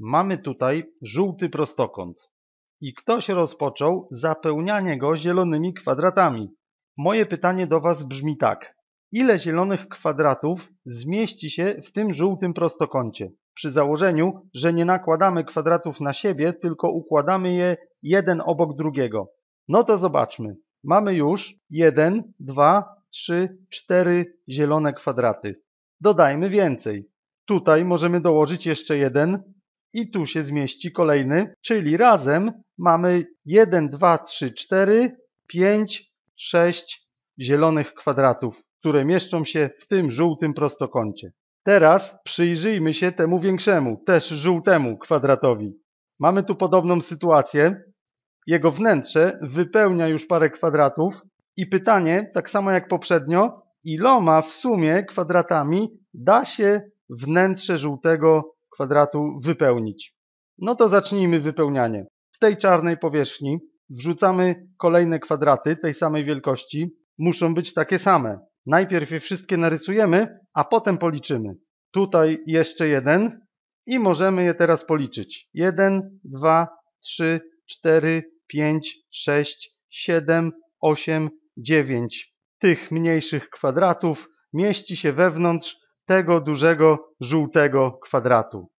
Mamy tutaj żółty prostokąt i ktoś rozpoczął zapełnianie go zielonymi kwadratami. Moje pytanie do Was brzmi tak. Ile zielonych kwadratów zmieści się w tym żółtym prostokącie? Przy założeniu, że nie nakładamy kwadratów na siebie, tylko układamy je jeden obok drugiego. No to zobaczmy. Mamy już 1, 2, 3, 4 zielone kwadraty. Dodajmy więcej. Tutaj możemy dołożyć jeszcze jeden, i tu się zmieści kolejny, czyli razem mamy 1, 2, 3, 4, 5, 6 zielonych kwadratów, które mieszczą się w tym żółtym prostokącie. Teraz przyjrzyjmy się temu większemu, też żółtemu kwadratowi. Mamy tu podobną sytuację. Jego wnętrze wypełnia już parę kwadratów i pytanie, tak samo jak poprzednio, iloma w sumie kwadratami da się wnętrze żółtego kwadratu wypełnić. No to zacznijmy wypełnianie. W tej czarnej powierzchni wrzucamy kolejne kwadraty tej samej wielkości. Muszą być takie same. Najpierw je wszystkie narysujemy, a potem policzymy. Tutaj jeszcze jeden i możemy je teraz policzyć. 1, 2, 3, 4, 5, 6, 7, 8, 9. Tych mniejszych kwadratów mieści się wewnątrz tego dużego żółtego kwadratu.